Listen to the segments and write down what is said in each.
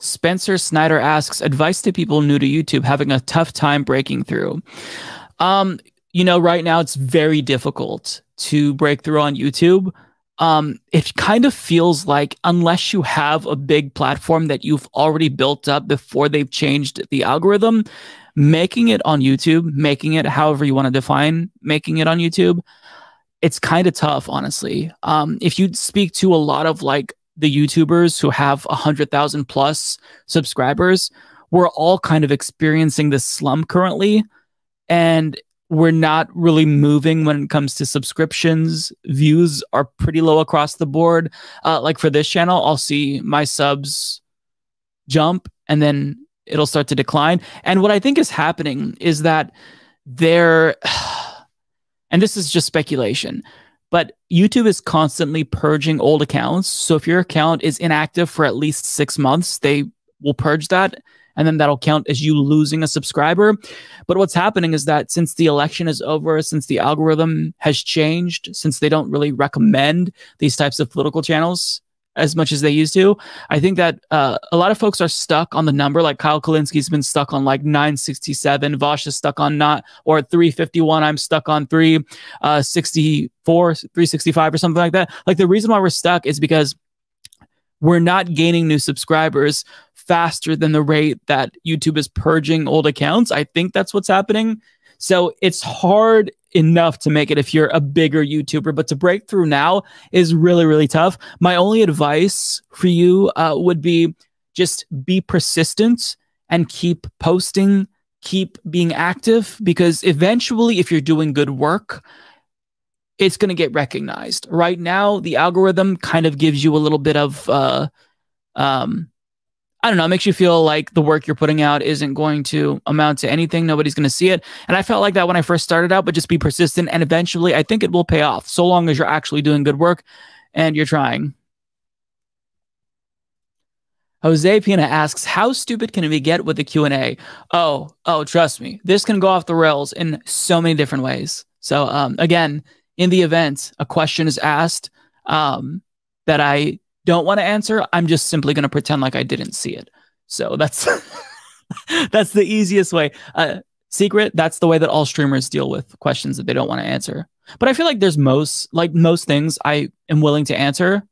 Spencer Snyder asks advice to people new to YouTube having a tough time breaking through. Um, you know, right now it's very difficult to break through on YouTube. Um, it kind of feels like unless you have a big platform that you've already built up before they've changed the algorithm, making it on YouTube, making it however you want to define making it on YouTube, it's kind of tough, honestly. Um, if you speak to a lot of like the YouTubers who have 100,000 plus subscribers, we're all kind of experiencing this slump currently. And we're not really moving when it comes to subscriptions. Views are pretty low across the board. Uh, like for this channel, I'll see my subs jump and then it'll start to decline. And what I think is happening is that they're, and this is just speculation, but YouTube is constantly purging old accounts. So if your account is inactive for at least six months, they will purge that. And then that'll count as you losing a subscriber. But what's happening is that since the election is over, since the algorithm has changed, since they don't really recommend these types of political channels, as much as they used to. I think that uh, a lot of folks are stuck on the number. Like Kyle Kalinski's been stuck on like 967. Vosh is stuck on not or 351. I'm stuck on 364, uh, 365 or something like that. Like the reason why we're stuck is because we're not gaining new subscribers faster than the rate that YouTube is purging old accounts. I think that's what's happening. So it's hard enough to make it if you're a bigger YouTuber, but to break through now is really, really tough. My only advice for you uh, would be just be persistent and keep posting, keep being active, because eventually, if you're doing good work, it's going to get recognized. Right now, the algorithm kind of gives you a little bit of, uh, um, I don't know, it makes you feel like the work you're putting out isn't going to amount to anything. Nobody's going to see it. And I felt like that when I first started out, but just be persistent. And eventually, I think it will pay off so long as you're actually doing good work and you're trying. Jose Pina asks, "How stupid can we get with the Q and A?" Oh, oh, trust me, this can go off the rails in so many different ways. So, um, again, in the event a question is asked um, that I don't want to answer, I'm just simply going to pretend like I didn't see it. So that's that's the easiest way. Uh, secret, that's the way that all streamers deal with questions that they don't want to answer. But I feel like there's most like most things I am willing to answer.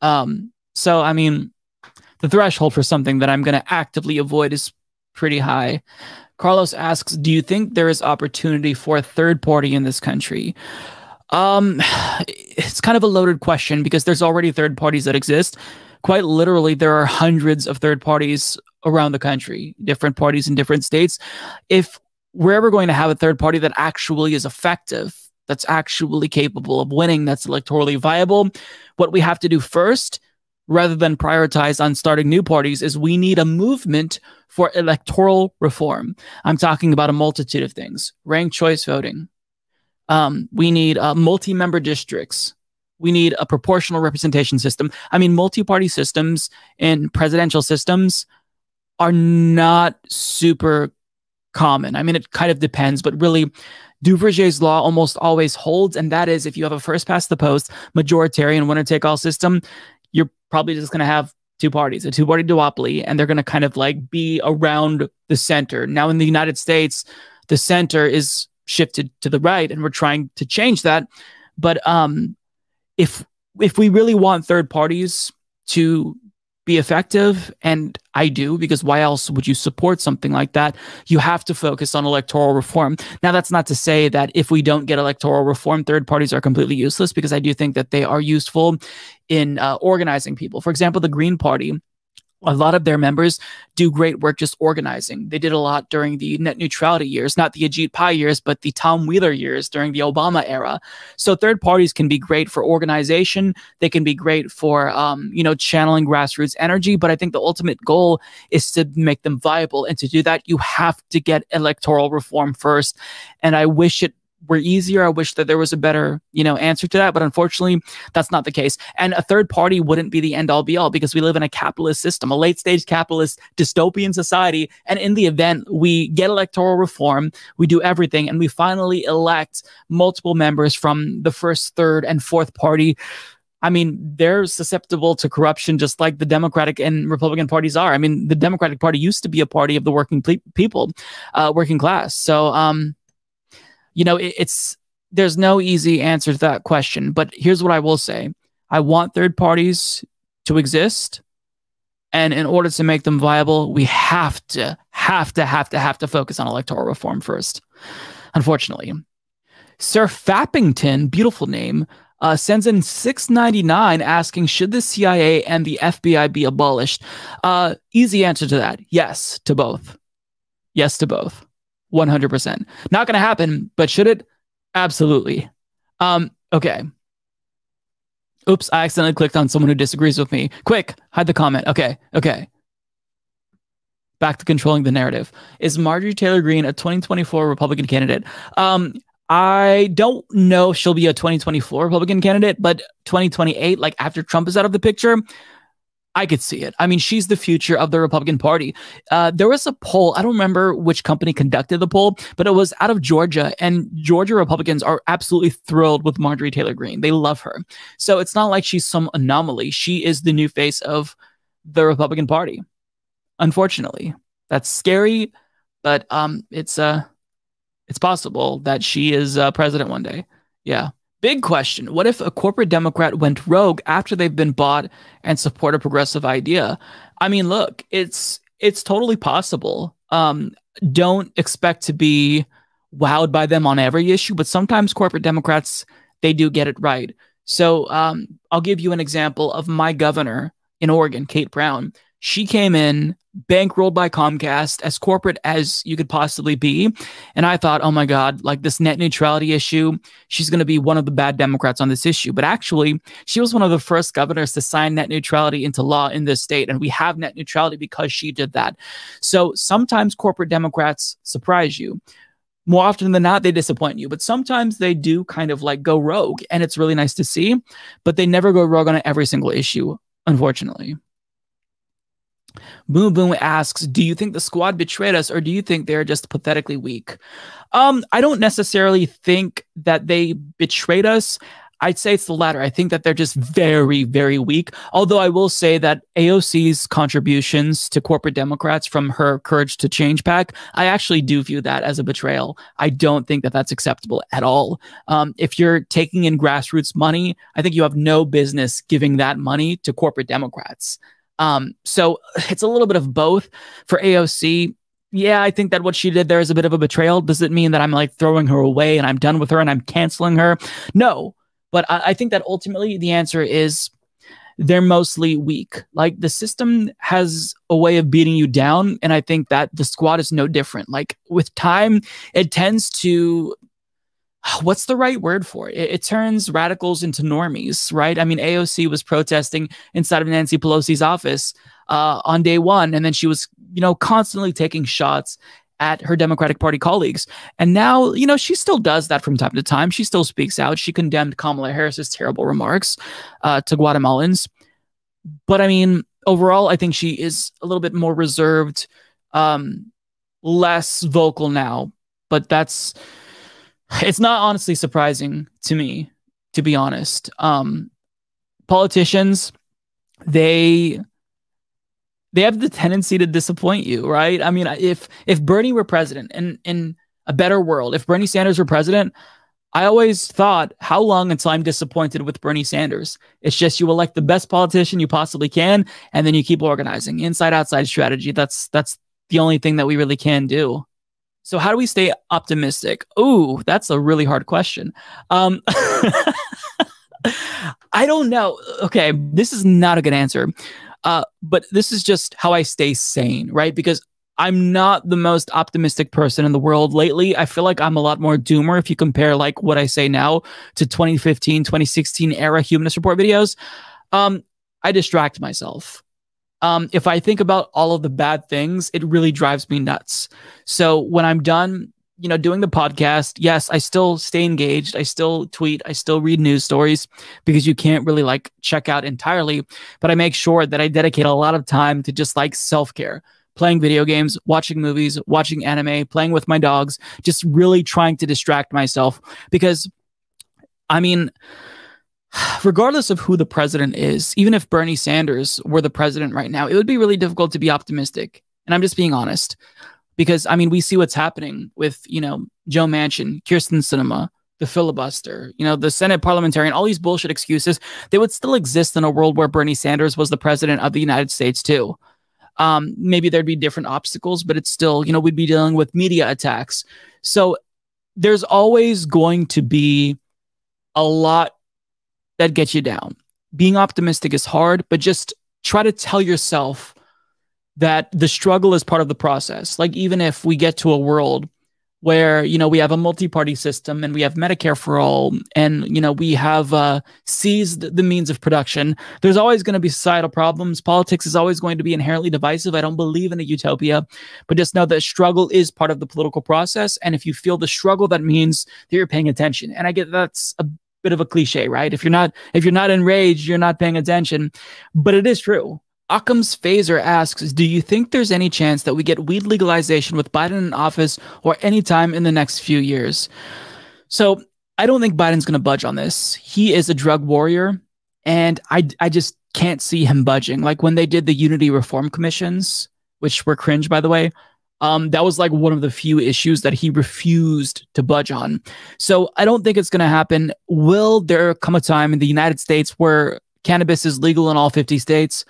Um, so I mean, the threshold for something that I'm going to actively avoid is pretty high. Carlos asks, "Do you think there is opportunity for a third party in this country?" Um, it's kind of a loaded question because there's already third parties that exist. Quite literally, there are hundreds of third parties around the country, different parties in different states. If we're ever going to have a third party that actually is effective, that's actually capable of winning, that's electorally viable, what we have to do first, rather than prioritize on starting new parties, is we need a movement for electoral reform. I'm talking about a multitude of things ranked choice voting, um, we need uh, multi-member districts. We need a proportional representation system. I mean, multi-party systems and presidential systems are not super common. I mean, it kind of depends, but really, Duverger's law almost always holds, and that is if you have a first past the post majoritarian winner take all system, you're probably just going to have two parties, a two party duopoly, and they're going to kind of like be around the center. Now, in the United States, the center is shifted to the right and we're trying to change that but um, if if we really want third parties to be effective and I do because why else would you support something like that you have to focus on electoral reform now that's not to say that if we don't get electoral reform third parties are completely useless because I do think that they are useful in uh, organizing people for example the green party a lot of their members do great work just organizing. They did a lot during the net neutrality years, not the Ajit Pai years, but the Tom Wheeler years during the Obama era. So third parties can be great for organization. They can be great for, um, you know, channeling grassroots energy. But I think the ultimate goal is to make them viable. And to do that, you have to get electoral reform first. And I wish it were easier. I wish that there was a better, you know, answer to that. But unfortunately, that's not the case. And a third party wouldn't be the end all be all because we live in a capitalist system, a late stage capitalist dystopian society. And in the event we get electoral reform, we do everything and we finally elect multiple members from the first, third, and fourth party. I mean, they're susceptible to corruption just like the Democratic and Republican parties are. I mean, the Democratic Party used to be a party of the working people, uh, working class. So, um, you know, it, it's there's no easy answer to that question. But here's what I will say I want third parties to exist. And in order to make them viable, we have to, have to, have to, have to focus on electoral reform first, unfortunately. Sir Fappington, beautiful name, uh, sends in 699 asking, should the CIA and the FBI be abolished? Uh, easy answer to that. Yes, to both. Yes, to both. 100%. Not going to happen, but should it? Absolutely. Um, okay. Oops, I accidentally clicked on someone who disagrees with me. Quick, hide the comment. Okay, okay. Back to controlling the narrative. Is Marjorie Taylor Greene a 2024 Republican candidate? Um, I don't know if she'll be a 2024 Republican candidate, but 2028, like after Trump is out of the picture, I could see it. I mean, she's the future of the Republican Party. Uh, there was a poll. I don't remember which company conducted the poll, but it was out of Georgia, and Georgia Republicans are absolutely thrilled with Marjorie Taylor Greene. They love her. So it's not like she's some anomaly. She is the new face of the Republican Party. Unfortunately, that's scary, but um, it's uh, it's possible that she is uh, president one day. Yeah. Big question. What if a corporate Democrat went rogue after they've been bought and support a progressive idea? I mean, look, it's it's totally possible. Um, don't expect to be wowed by them on every issue, but sometimes corporate Democrats they do get it right. So um, I'll give you an example of my governor in Oregon, Kate Brown. She came in bankrolled by Comcast, as corporate as you could possibly be. And I thought, oh my God, like this net neutrality issue, she's going to be one of the bad Democrats on this issue. But actually, she was one of the first governors to sign net neutrality into law in this state. And we have net neutrality because she did that. So sometimes corporate Democrats surprise you. More often than not, they disappoint you, but sometimes they do kind of like go rogue, and it's really nice to see, but they never go rogue on every single issue, unfortunately. Boom Boom asks, "Do you think the squad betrayed us, or do you think they're just pathetically weak?" Um, I don't necessarily think that they betrayed us. I'd say it's the latter. I think that they're just very, very weak. Although I will say that AOC's contributions to corporate Democrats from her Courage to Change pack, I actually do view that as a betrayal. I don't think that that's acceptable at all. Um, if you're taking in grassroots money, I think you have no business giving that money to corporate Democrats. Um, so it's a little bit of both for AOC. Yeah, I think that what she did there is a bit of a betrayal. Does it mean that I'm like throwing her away and I'm done with her and I'm canceling her? No, but I, I think that ultimately the answer is they're mostly weak. Like the system has a way of beating you down. And I think that the squad is no different. Like with time, it tends to what's the right word for it? it? It turns radicals into normies, right? I mean, AOC was protesting inside of Nancy Pelosi's office uh, on day one, and then she was, you know, constantly taking shots at her Democratic Party colleagues. And now, you know, she still does that from time to time. She still speaks out. She condemned Kamala Harris's terrible remarks uh, to Guatemalans. But I mean, overall, I think she is a little bit more reserved, um, less vocal now. But that's it's not honestly surprising to me, to be honest. Um, politicians, they they have the tendency to disappoint you, right? I mean, if if Bernie were president, and in a better world, if Bernie Sanders were president, I always thought, how long until I'm disappointed with Bernie Sanders? It's just you elect the best politician you possibly can, and then you keep organizing inside outside strategy. That's that's the only thing that we really can do. So how do we stay optimistic? Oh, that's a really hard question. Um, I don't know. Okay, this is not a good answer. Uh, but this is just how I stay sane, right? Because I'm not the most optimistic person in the world lately. I feel like I'm a lot more doomer if you compare like what I say now to 2015, 2016 era humanist report videos. Um, I distract myself um, if I think about all of the bad things, it really drives me nuts. So when I'm done, you know, doing the podcast, yes, I still stay engaged. I still tweet. I still read news stories because you can't really like check out entirely. But I make sure that I dedicate a lot of time to just like self care, playing video games, watching movies, watching anime, playing with my dogs, just really trying to distract myself because I mean, regardless of who the president is, even if Bernie Sanders were the president right now, it would be really difficult to be optimistic. And I'm just being honest because I mean, we see what's happening with, you know, Joe Manchin, Kirsten Cinema, the filibuster, you know, the Senate parliamentarian, all these bullshit excuses. They would still exist in a world where Bernie Sanders was the president of the United States, too. Um, maybe there'd be different obstacles, but it's still, you know, we'd be dealing with media attacks. So there's always going to be a lot that get you down. Being optimistic is hard, but just try to tell yourself that the struggle is part of the process. Like even if we get to a world where you know we have a multi-party system and we have Medicare for all, and you know we have uh, seized the means of production, there's always going to be societal problems. Politics is always going to be inherently divisive. I don't believe in a utopia, but just know that struggle is part of the political process. And if you feel the struggle, that means that you're paying attention. And I get that's a bit of a cliche, right? If you're not if you're not enraged, you're not paying attention. But it is true. Occam's Phaser asks, do you think there's any chance that we get weed legalization with Biden in office or any time in the next few years? So I don't think Biden's going to budge on this. He is a drug warrior, and I, I just can't see him budging. Like when they did the Unity Reform Commissions, which were cringe, by the way, um, that was like one of the few issues that he refused to budge on. So I don't think it's going to happen. Will there come a time in the United States where cannabis is legal in all 50 states?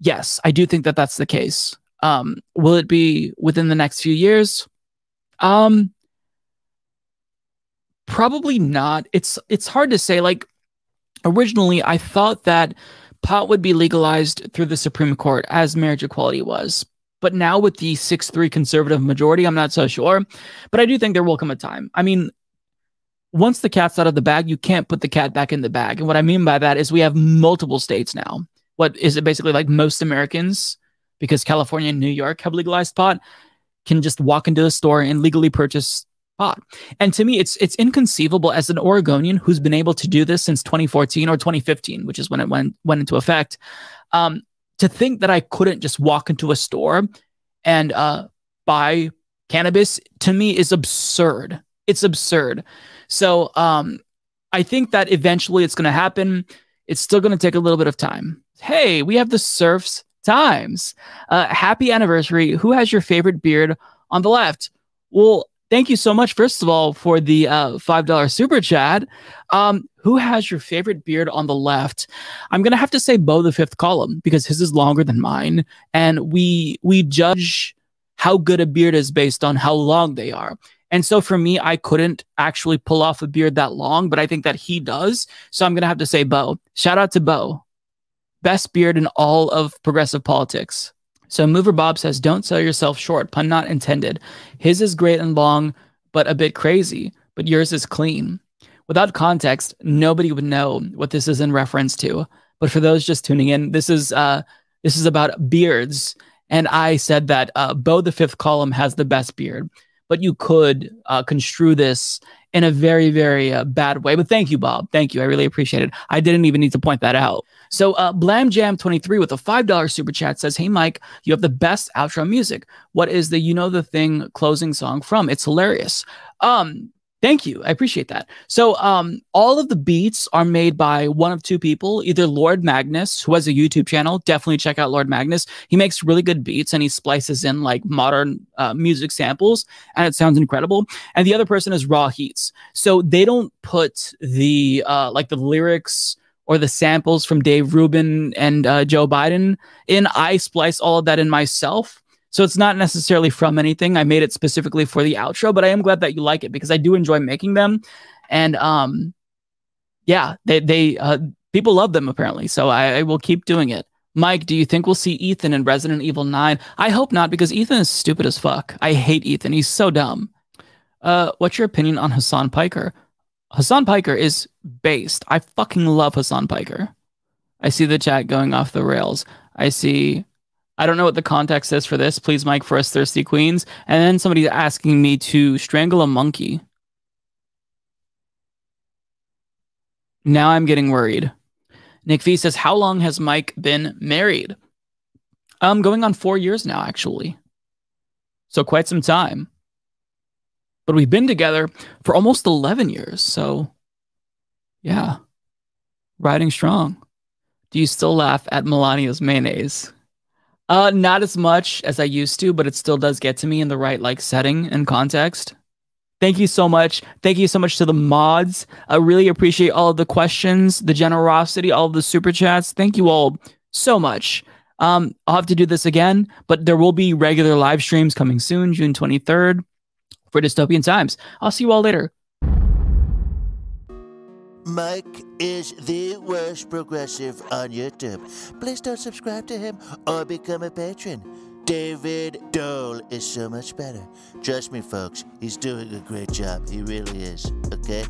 Yes, I do think that that's the case. Um, will it be within the next few years? Um, probably not. It's it's hard to say. Like originally, I thought that pot would be legalized through the Supreme Court as marriage equality was. But now with the 6 3 conservative majority, I'm not so sure. But I do think there will come a time. I mean, once the cat's out of the bag, you can't put the cat back in the bag. And what I mean by that is we have multiple states now. What is it basically like most Americans, because California and New York have legalized pot, can just walk into a store and legally purchase pot. And to me, it's it's inconceivable as an Oregonian who's been able to do this since 2014 or 2015, which is when it went went into effect. Um, to think that I couldn't just walk into a store and uh, buy cannabis to me is absurd. It's absurd. So um, I think that eventually it's going to happen. It's still going to take a little bit of time. Hey, we have the Surfs Times. Uh, happy anniversary. Who has your favorite beard on the left? Well, thank you so much, first of all, for the uh, $5 super chat. Um, who has your favorite beard on the left? I'm going to have to say Bo the fifth column because his is longer than mine. And we, we judge how good a beard is based on how long they are. And so for me, I couldn't actually pull off a beard that long, but I think that he does. So I'm going to have to say Bo. Shout out to Bo. Best beard in all of progressive politics. So Mover Bob says, Don't sell yourself short, pun not intended. His is great and long, but a bit crazy, but yours is clean. Without context, nobody would know what this is in reference to. But for those just tuning in, this is uh this is about beards. And I said that uh, Bo the fifth column has the best beard, but you could uh, construe this in a very, very uh, bad way. But thank you, Bob. Thank you. I really appreciate it. I didn't even need to point that out. So, uh, Jam 23 with a $5 super chat says, Hey, Mike, you have the best outro music. What is the You Know the Thing closing song from? It's hilarious. Um, Thank you. I appreciate that. So, um, all of the beats are made by one of two people, either Lord Magnus, who has a YouTube channel. Definitely check out Lord Magnus. He makes really good beats and he splices in like modern uh, music samples and it sounds incredible. And the other person is Raw Heats. So they don't put the, uh, like the lyrics or the samples from Dave Rubin and uh, Joe Biden in. I splice all of that in myself so it's not necessarily from anything. I made it specifically for the outro, but I am glad that you like it because I do enjoy making them. And um, yeah, they they uh, people love them apparently. So I, I will keep doing it. Mike, do you think we'll see Ethan in Resident Evil 9? I hope not because Ethan is stupid as fuck. I hate Ethan. He's so dumb. Uh, what's your opinion on Hassan Piker? Hassan Piker is based. I fucking love Hassan Piker. I see the chat going off the rails. I see I don't know what the context is for this. Please, Mike, for us thirsty queens. And then somebody's asking me to strangle a monkey. Now I'm getting worried. Nick V says, How long has Mike been married? I'm um, going on four years now, actually. So quite some time. But we've been together for almost 11 years. So yeah, riding strong. Do you still laugh at Melania's mayonnaise? Uh, not as much as I used to, but it still does get to me in the right like setting and context. Thank you so much. Thank you so much to the mods. I really appreciate all of the questions, the generosity, all of the super chats. Thank you all so much. Um, I'll have to do this again, but there will be regular live streams coming soon, June 23rd for Dystopian Times. I'll see you all later. Mike is the worst progressive on YouTube. Please don't subscribe to him or become a patron. David Dole is so much better. Trust me, folks, he's doing a great job. He really is, okay?